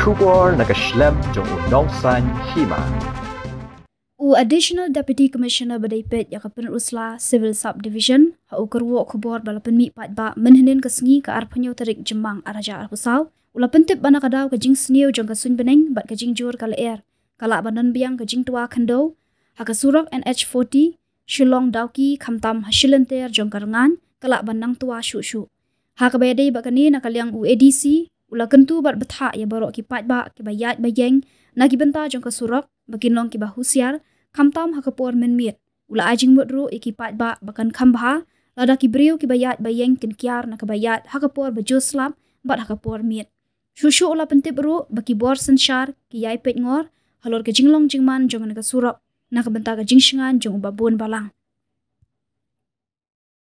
Kubor nagashlem jong unong san hima. U additional deputy commissioner berdepet yang kepenuh usla civil subdivision hau kerwa kubor balapan mi pat ba menhenin kesengi ke arah penyau terik jemang araja arpusal. Ula pentip bana kadau ke jing seniw sun beneng bat ke jur kala air. Kala banan biang ke tua kendo haka surak NH40 shulong dauki kamtam hasilentir jong kerengan kala tua shu shu. Hak bayadai bakani nakal yang UADC ula kentu bat betha ya barok ki pat ba ke bayat bayeng na ki benta jong surak bakin long ki ba husiar kamtam ha kapor men miet ula ajing mut ru iki ya pat ba bakan khamba lada ki briu ki bayat bayeng kin kiar na ka bayat ha kapor bejo slap bat ha kapor miet shushu ula pentip ru baki bor sanshar ki yai pet ngor halor ke jinglong jingman jong na ka surak na ka benta ka jingshingan jong ba balang